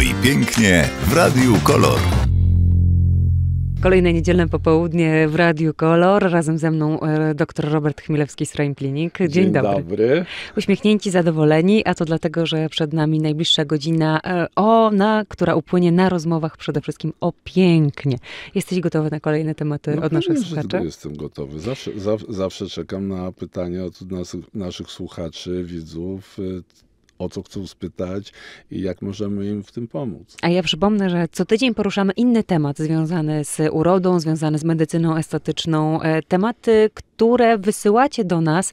No i pięknie w Radiu Kolor. Kolejne niedzielne popołudnie w Radiu Kolor. Razem ze mną e, dr Robert Chmielewski z Rain Clinic. Dzień, Dzień dobry. dobry. Uśmiechnięci, zadowoleni, a to dlatego, że przed nami najbliższa godzina, e, ona, która upłynie na rozmowach przede wszystkim o pięknie. Jesteś gotowy na kolejne tematy no, od naszych wiem, słuchaczy? Jestem gotowy. Zawsze, zawsze, czekam na pytania od nas, naszych słuchaczy, widzów, e, o co chcą spytać i jak możemy im w tym pomóc. A ja przypomnę, że co tydzień poruszamy inny temat związany z urodą, związany z medycyną estetyczną. E, tematy, które które wysyłacie do nas,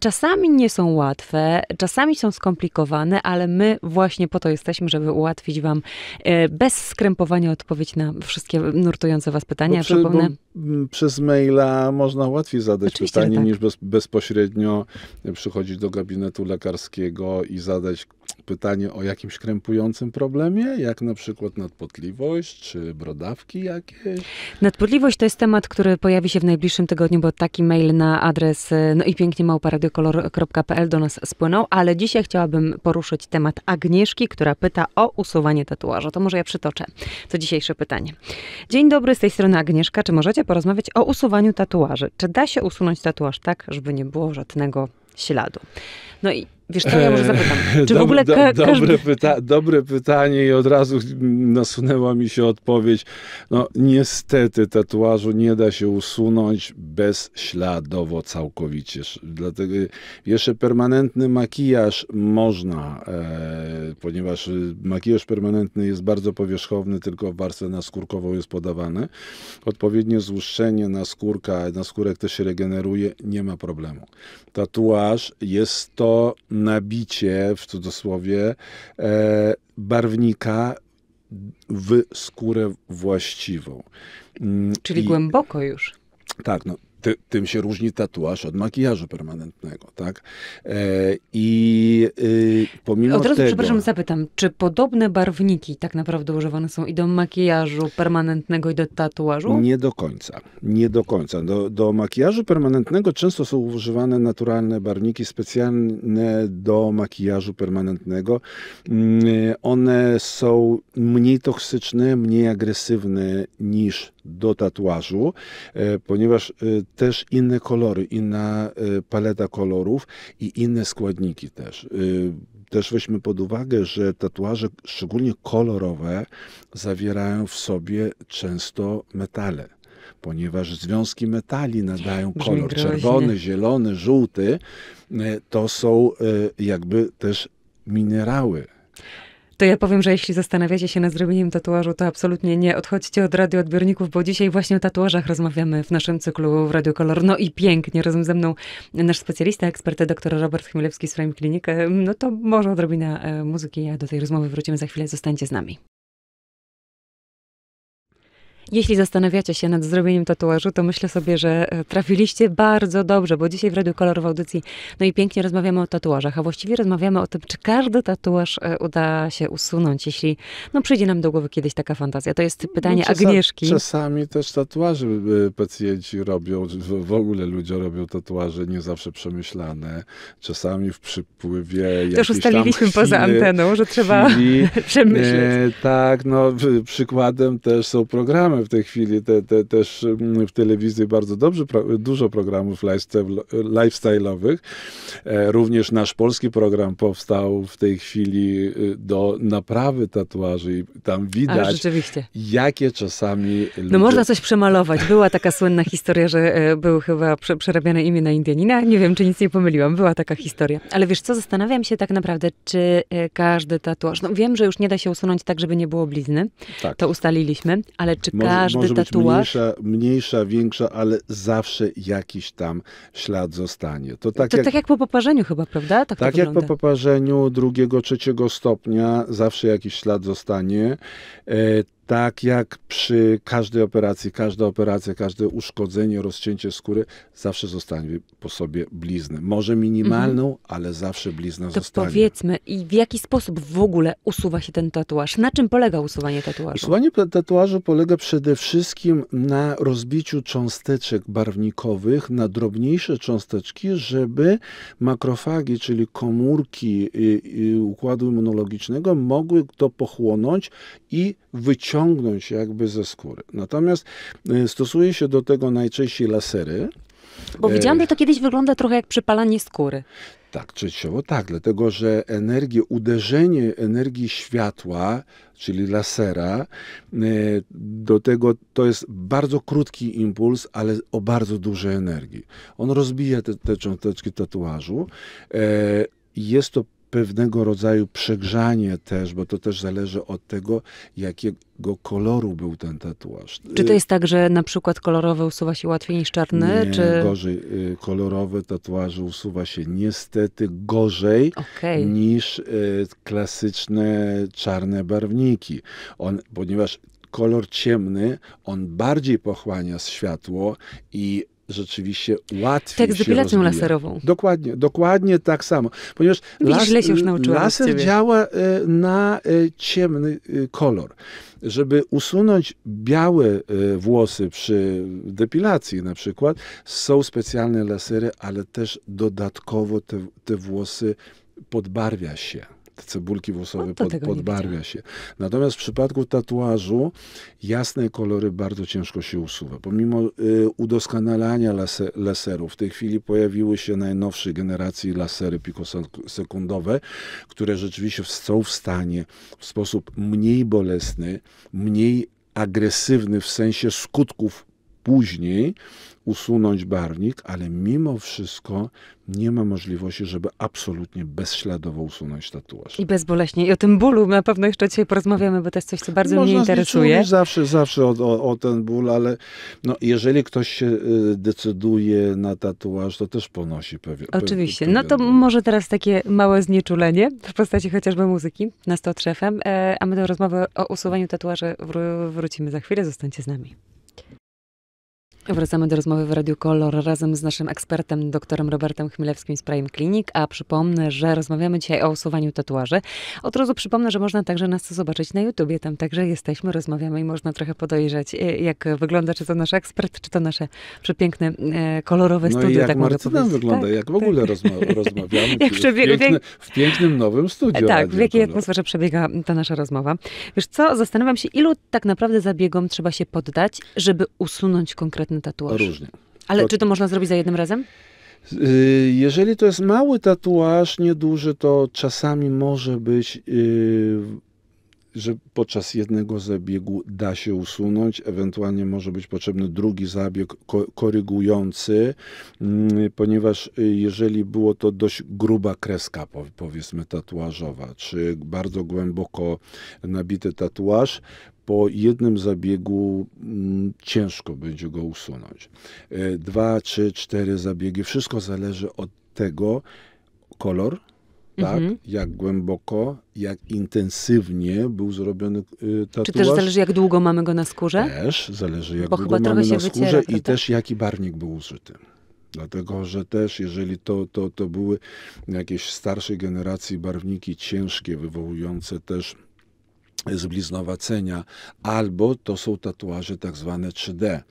czasami nie są łatwe, czasami są skomplikowane, ale my właśnie po to jesteśmy, żeby ułatwić Wam e, bez skrępowania odpowiedź na wszystkie nurtujące Was pytania. Bo przy, Przypomnę... bo przez maila można łatwiej zadać Oczywiście, pytanie, tak. niż bez, bezpośrednio przychodzić do gabinetu lekarskiego i zadać pytanie o jakimś krępującym problemie, jak na przykład nadpotliwość, czy brodawki jakieś? Nadpotliwość to jest temat, który pojawi się w najbliższym tygodniu, bo taki mail na adres no i pięknie małparadiokolor.pl do nas spłynął, ale dzisiaj chciałabym poruszyć temat Agnieszki, która pyta o usuwanie tatuażu. To może ja przytoczę to dzisiejsze pytanie. Dzień dobry, z tej strony Agnieszka. Czy możecie porozmawiać o usuwaniu tatuaży? Czy da się usunąć tatuaż tak, żeby nie było żadnego śladu? No i Wiesz co, ja może eee, zapytam. Czy w ogóle każdy... dobre, pyta dobre pytanie i od razu nasunęła mi się odpowiedź. No niestety tatuażu nie da się usunąć bezśladowo całkowicie. Dlatego jeszcze permanentny makijaż można, e, ponieważ y, makijaż permanentny jest bardzo powierzchowny, tylko w warstwę naskórkową jest podawany. Odpowiednie złuszczenie na skórek też się regeneruje, nie ma problemu. Tatuaż jest to nabicie, w cudzysłowie, e, barwnika w skórę właściwą. Mm, Czyli I, głęboko już. Tak, no ty, tym się różni tatuaż od makijażu permanentnego, tak? E, I y, pomimo Od razu, tego... przepraszam, zapytam, czy podobne barwniki tak naprawdę używane są i do makijażu permanentnego, i do tatuażu? Nie do końca. Nie do końca. Do, do makijażu permanentnego często są używane naturalne barwniki specjalne do makijażu permanentnego. Mm, one są mniej toksyczne, mniej agresywne niż do tatuażu, e, ponieważ e, też inne kolory, inna e, paleta kolorów i inne składniki też. Też weźmy pod uwagę, że tatuaże, szczególnie kolorowe, zawierają w sobie często metale ponieważ związki metali nadają kolor Groźnie. czerwony, zielony, żółty. To są jakby też minerały to ja powiem, że jeśli zastanawiacie się nad zrobieniem tatuażu, to absolutnie nie odchodźcie od radioodbiorników, bo dzisiaj właśnie o tatuażach rozmawiamy w naszym cyklu w Radio Kolor. No i pięknie, razem ze mną nasz specjalista, ekspert dr Robert Chmielewski z Frame Klinik. No to może odrobina e, muzyki, a do tej rozmowy wrócimy za chwilę, zostańcie z nami. Jeśli zastanawiacie się nad zrobieniem tatuażu, to myślę sobie, że e, trafiliście bardzo dobrze, bo dzisiaj w Radiu Kolor w audycji no i pięknie rozmawiamy o tatuażach, a właściwie rozmawiamy o tym, czy każdy tatuaż e, uda się usunąć, jeśli no, przyjdzie nam do głowy kiedyś taka fantazja. To jest pytanie no, czasami, Agnieszki. Czasami też tatuaży e, pacjenci robią, w, w ogóle ludzie robią tatuaże nie zawsze przemyślane, czasami w przypływie już ustaliliśmy chwili, poza anteną, że trzeba chwili, przemyśleć. E, tak, no przykładem też są programy mamy w tej chwili te, te, też mm, w telewizji bardzo dobrze, dużo programów lifestyle'owych. E, również nasz polski program powstał w tej chwili y, do naprawy tatuaży i tam widać, jakie czasami no ludzie... No można coś przemalować. Była taka słynna historia, że e, był chyba przerabiane imię na Indianina. Nie wiem, czy nic nie pomyliłam. Była taka historia. Ale wiesz co, zastanawiam się tak naprawdę, czy e, każdy tatuaż... No wiem, że już nie da się usunąć tak, żeby nie było blizny. Tak. To ustaliliśmy. Ale czy każdy może, może tatuaż. mniejsza, mniejsza, większa, ale zawsze jakiś tam ślad zostanie. To tak, to jak, tak jak po poparzeniu chyba, prawda? Tak, tak jak po poparzeniu drugiego, trzeciego stopnia zawsze jakiś ślad zostanie. E, tak jak przy każdej operacji, każda operacja, każde uszkodzenie, rozcięcie skóry zawsze zostanie po sobie bliznę. Może minimalną, mhm. ale zawsze blizna to zostanie. Powiedzmy, i w jaki sposób w ogóle usuwa się ten tatuaż? Na czym polega usuwanie tatuażu? Usuwanie tatuażu polega przede wszystkim na rozbiciu cząsteczek barwnikowych na drobniejsze cząsteczki, żeby makrofagi, czyli komórki y, y, układu immunologicznego, mogły to pochłonąć i wyciągnąć wyciągnąć jakby ze skóry. Natomiast y, stosuje się do tego najczęściej lasery. Bo y, widziałam, że to kiedyś wygląda trochę jak przypalanie skóry. Tak, częściowo tak, dlatego że energię, uderzenie energii światła, czyli lasera, y, do tego to jest bardzo krótki impuls, ale o bardzo dużej energii. On rozbija te, te cząsteczki tatuażu. E, jest to pewnego rodzaju przegrzanie też, bo to też zależy od tego, jakiego koloru był ten tatuaż. Czy to y- jest tak, że na przykład kolorowy usuwa się łatwiej niż czarny? Nie, czy... gorzej. Y, Kolorowe tatuaże usuwa się niestety gorzej okay. niż y, klasyczne czarne barwniki. On, ponieważ kolor ciemny, on bardziej pochłania światło i rzeczywiście łatwiej Tak z depilacją laserową. Dokładnie, dokładnie tak samo. Ponieważ no las, źle się już laser działa e, na e, ciemny e, kolor. Żeby usunąć białe włosy przy depilacji na przykład, są specjalne lasery, ale też dodatkowo te, te włosy podbarwia się te cebulki włosowe no, pod, podbarwia się. Natomiast w przypadku tatuażu jasne kolory bardzo ciężko się usuwa. Pomimo y, udoskonalania laser, laserów, w tej chwili pojawiły się najnowszej generacji lasery pikosekundowe, które rzeczywiście są w stanie w sposób mniej bolesny, mniej agresywny w sensie skutków później usunąć barwnik, ale mimo wszystko nie ma możliwości, żeby absolutnie bezśladowo usunąć tatuaż. I bezboleśnie. I o tym bólu na pewno jeszcze dzisiaj porozmawiamy, bo to jest coś, co bardzo Można mnie interesuje. Zawsze, zawsze o, o, o, ten ból, ale no, jeżeli ktoś się y, decyduje na tatuaż, to też ponosi pewien Oczywiście. No pewien no to ból. może teraz takie małe znieczulenie w postaci chociażby muzyki na 103 FM, e, a my do rozmowy o usuwaniu tatuaży wrócimy za chwilę. Zostańcie z nami. Wracamy do rozmowy w Radiu Kolor razem z naszym ekspertem, doktorem Robertem Chmielewskim z Prime Clinic, a przypomnę, że rozmawiamy dzisiaj o usuwaniu tatuaży. Od razu przypomnę, że można także nas zobaczyć na YouTubie, tam także jesteśmy, rozmawiamy i można trochę podejrzeć, e, jak wygląda, czy to nasz ekspert, czy to nasze przepiękne, e, kolorowe no studio. No jak tak Marcyna wygląda, tak, jak w ogóle tak. rozma rozmawiamy. jak w, w pięknym nowym studiu. Tak, w jakiej atmosferze przebiega ta nasza rozmowa. Wiesz co, zastanawiam się, ilu tak naprawdę zabiegom trzeba się poddać, żeby usunąć konkretne konkretny tatuaż? Różnie. Ale to... czy to można zrobić za jednym razem? Y, jeżeli to jest mały tatuaż, nieduży, to czasami może być, y, że podczas jednego zabiegu da się usunąć, ewentualnie może być potrzebny drugi zabieg korygujący, mm, ponieważ y, jeżeli było to dość gruba kreska, powiedzmy tatuażowa, czy bardzo głęboko nabity tatuaż, po jednym zabiegu mm, ciężko będzie go usunąć. E, dwa, trzy, cztery zabiegi, wszystko zależy od tego, kolor, tak? Mhm. Jak głęboko, jak intensywnie był zrobiony e, tatuaż. Czy też zależy, jak długo mamy go na skórze? Też zależy, jak Bo długo mamy na skórze wyciera, i prawda? Tak. też jaki barwnik był użyty. Dlatego, że też jeżeli to, to, to były jakieś starszej generacji barwniki ciężkie, wywołujące też zbliznowacenia, albo to są tatuaże tak zwane 3D. E,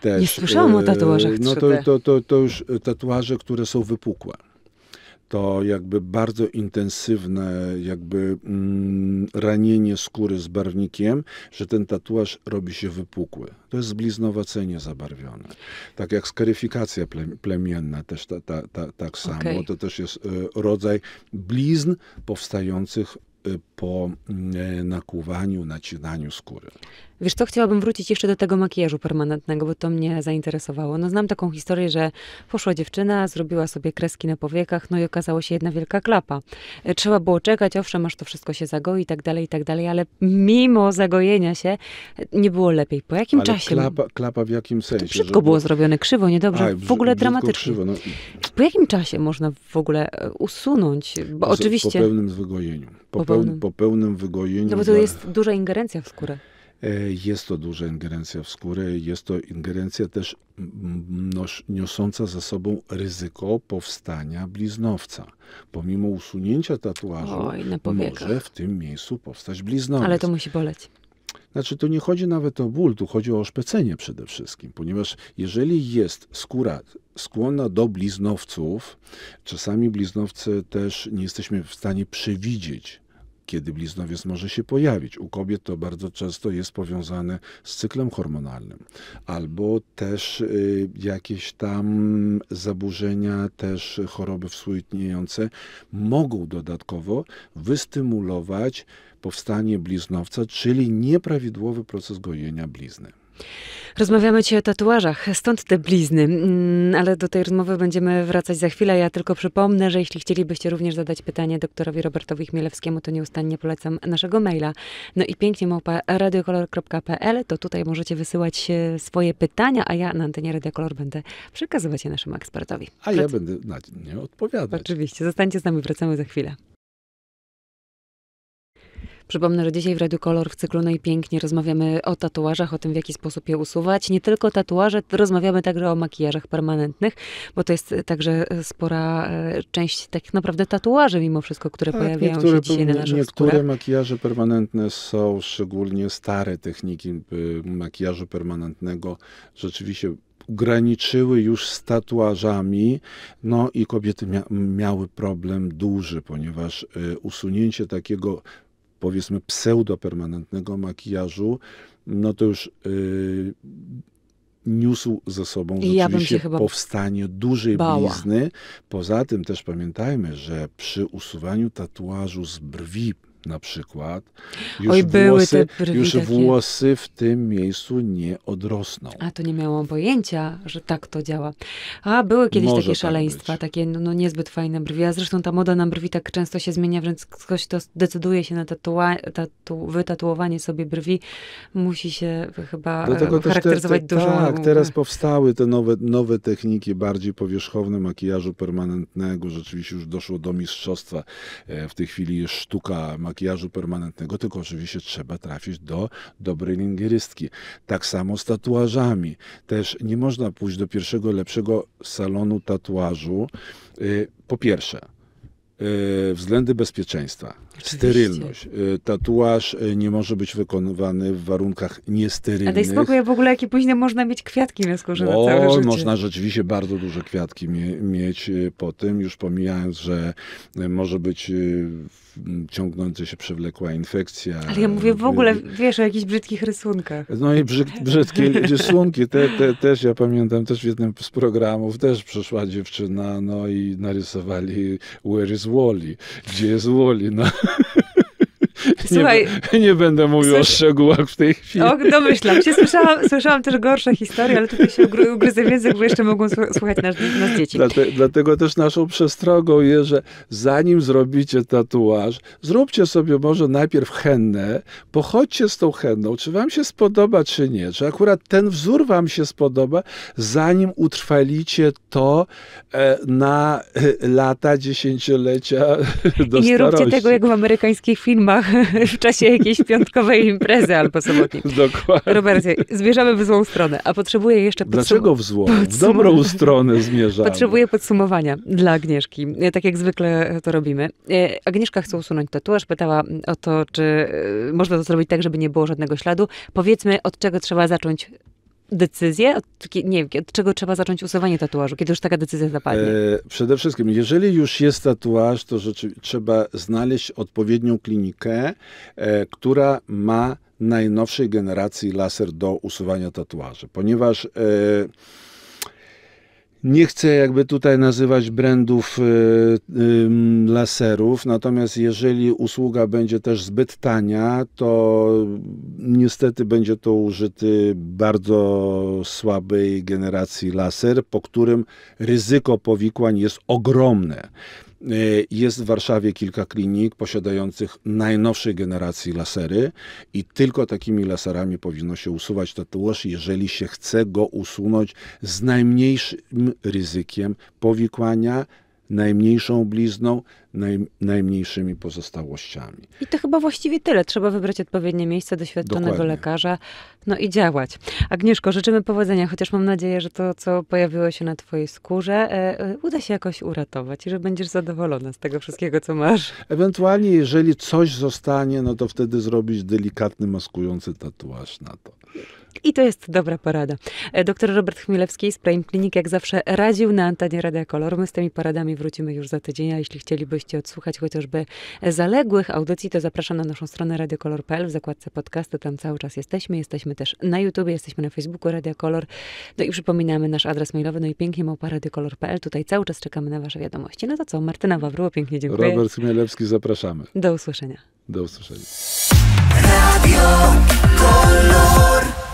też, Nie słyszałam o e, tatuażach 3D. No to, to, to, to już e, tatuaże, które są wypukłe to jakby bardzo intensywne jakby mm, ranienie skóry z barwnikiem, że ten tatuaż robi się wypukły. To jest zbliznowacenie zabarwione. Tak jak skaryfikacja plemienna też ta, ta, ta, tak samo. Okay. To też jest rodzaj blizn powstających Y, po y, nakłuwaniu, nacinaniu skóry. Wiesz co, chciałabym wrócić jeszcze do tego makijażu permanentnego, bo to mnie zainteresowało. No znam taką historię, że poszła dziewczyna, zrobiła sobie kreski na powiekach, no i okazało się jedna wielka klapa. E, trzeba było czekać, owszem, aż to wszystko się zagoi i tak dalej, i tak dalej, ale mimo zagojenia się e, nie było lepiej. Po jakim ale czasie? Klapa, klapa w jakim sensie? To wszystko było zrobione krzywo, niedobrze, A, w ogóle dramatycznie. Krzywo, no. Po jakim czasie można w ogóle e, usunąć? Bo po, oczywiście... Po pewnym zagojeniu. Po, po pełnym, po pełnym wygojeniu. No bo to jest duża ingerencja w skórę. E, jest to duża ingerencja w skórę, jest to ingerencja też nos, niosąca za sobą ryzyko powstania bliznowca. Pomimo usunięcia tatuażu Oj, może w tym miejscu powstać bliznowiec. Ale to musi boleć. Znaczy, tu nie chodzi nawet o ból, tu chodzi o oszpecenie przede wszystkim, ponieważ jeżeli jest skóra skłonna do bliznowców, czasami bliznowcy też nie jesteśmy w stanie przewidzieć, kiedy bliznowiec może się pojawić. U kobiet to bardzo często jest powiązane z cyklem hormonalnym, albo też y, jakieś tam zaburzenia, też choroby współistniejące mogą dodatkowo wystymulować powstanie bliznowca, czyli nieprawidłowy proces gojenia blizny. Rozmawiamy dzisiaj o tatuażach, stąd te blizny, mm, ale do tej rozmowy będziemy wracać za chwilę. Ja tylko przypomnę, że jeśli chcielibyście również zadać pytanie doktorowi Robertowi Chmielewskiemu, to nieustannie polecam naszego maila. No i pięknie małpa radiokolor.pl, to tutaj możecie wysyłać e, swoje pytania, a ja na antenie Radiokolor będę przekazywać je naszemu ekspertowi. A Prac... ja będę na nie odpowiadać. Oczywiście, zostańcie z nami, wracamy za chwilę. Przypomnę, że dzisiaj w Radio Kolor w cyklu Najpiękniej rozmawiamy o tatuażach, o tym w jaki sposób je usuwać. Nie tylko tatuaże, rozmawiamy także o makijażach permanentnych, bo to jest także spora e, część tak naprawdę tatuaży mimo wszystko, które tak, pojawiają się dzisiaj na naszych Niektóre skórach. makijaże permanentne są szczególnie stare techniki makijażu permanentnego. Rzeczywiście graniczyły już z tatuażami, no i kobiety mia miały problem duży, ponieważ y, usunięcie takiego powiedzmy pseudo-permanentnego makijażu, no to już yy, niósł ze sobą I rzeczywiście ja powstanie dużej bała. blizny. Poza tym też pamiętajmy, że przy usuwaniu tatuażu z brwi na przykład, już, Oj, włosy, już włosy w tym miejscu nie odrosną. A to nie miałam pojęcia, że tak to działa. A były kiedyś Może takie tak szaleństwa, być. takie no, no, niezbyt fajne brwi, a zresztą ta moda na brwi tak często się zmienia, więc ktoś, kto decyduje się na tatua- tatu- wytatuowanie sobie brwi, musi się chyba Dlatego no charakteryzować te, te, dużą... Tak, teraz powstały te nowe, nowe techniki bardziej powierzchowne makijażu permanentnego, rzeczywiście już doszło do mistrzostwa. E, w tej chwili sztuka makijażu makijażu permanentnego, tylko oczywiście trzeba trafić do dobrej lingierystki. Tak samo z tatuażami. Też nie można pójść do pierwszego lepszego salonu tatuażu. Y, po pierwsze, y, względy bezpieczeństwa Sterylność. E, tatuaż e, nie może być wykonywany w warunkach niesterylnych. A daj spokój, w ogóle jakie później można mieć kwiatki na skórze o, na całe życie. Można rzeczywiście bardzo duże kwiatki mie mieć e, po tym, już pomijając, że może być ciągnąca się przewlekła infekcja. Ale ja mówię w ogóle, wiesz, o jakichś brzydkich rysunkach. No i brzyd, brzydkie rysunki, te, te, też ja pamiętam, też w jednym z programów też przyszła dziewczyna, no i narysowali Where is Wally? Gdzie jest Wally? No. Słuchaj, nie, nie będę mówił słysz... o szczegółach w tej chwili. O, domyślam się. Słyszałam, słyszałam też gorsze historie, ale tutaj się ugryzę w język, bo jeszcze mogą słuchać nas, nas dzieci. Dlate, dlatego też naszą przestrogą jest, że zanim zrobicie tatuaż, zróbcie sobie może najpierw hennę, pochodźcie z tą henną, czy wam się spodoba, czy nie, czy akurat ten wzór wam się spodoba, zanim utrwalicie to e, na e, lata, dziesięciolecia do I nie starości. róbcie tego jak w amerykańskich filmach, w czasie jakiejś piątkowej imprezy albo sobotniej. Dokładnie. Robercie, zmierzamy w złą stronę, a potrzebuję jeszcze podsum- Dlaczego w złą? W dobrą stronę zmierzamy. Potrzebuję podsumowania dla Agnieszki. Tak jak zwykle to robimy. E, Agnieszka chce usunąć tatuaż, pytała o to, czy e, można to zrobić tak, żeby nie było żadnego śladu. Powiedzmy, od czego trzeba zacząć decyzję? Od, nie wiem, od czego trzeba zacząć usuwanie tatuażu, kiedy już taka decyzja zapadnie? E, przede wszystkim, jeżeli już jest tatuaż, to trzeba znaleźć odpowiednią klinikę, e, która ma najnowszej generacji laser do usuwania tatuaży, ponieważ e, nie chcę jakby tutaj nazywać brandów y, y, laserów, natomiast jeżeli usługa będzie też zbyt tania, to niestety będzie to użyty bardzo słabej generacji laser, po którym ryzyko powikłań jest ogromne. E, jest w Warszawie kilka klinik posiadających najnowszej generacji lasery i tylko takimi laserami powinno się usuwać tatuaż, jeżeli się chce go usunąć z najmniejszym ryzykiem powikłania, najmniejszą blizną, naj, najmniejszymi pozostałościami. I to chyba właściwie tyle. Trzeba wybrać odpowiednie miejsce doświadczonego Dokładnie. lekarza, no i działać. Agnieszko, życzymy powodzenia, chociaż mam nadzieję, że to, co pojawiło się na twojej skórze, e, e uda się jakoś uratować i że będziesz zadowolona z tego wszystkiego, co masz. Ewentualnie, jeżeli coś zostanie, no to wtedy zrobić delikatny, maskujący tatuaż na to. I to jest dobra porada. E, doktor Robert Chmielewski z Prime Clinic jak zawsze radził na antenie Radia Kolor. My z tymi poradami wrócimy już za tydzień, a jeśli chcielibyście odsłuchać chociażby zaległych audycji, to zapraszam na naszą stronę radiokolor.pl w zakładce podcasty. Tam cały czas jesteśmy. Jesteśmy też na YouTube, jesteśmy na Facebooku Radia Kolor. No i przypominamy nasz adres mailowy, no i pięknie radiokolor.pl. Tutaj cały czas czekamy na wasze wiadomości. No to co, Martyna Wawryło, pięknie dziękuję. Robert Chmielewski, zapraszamy. Do usłyszenia. Do usłyszenia. Radio Kolor.